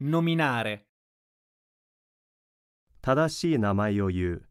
Nominare 正しい名前を言う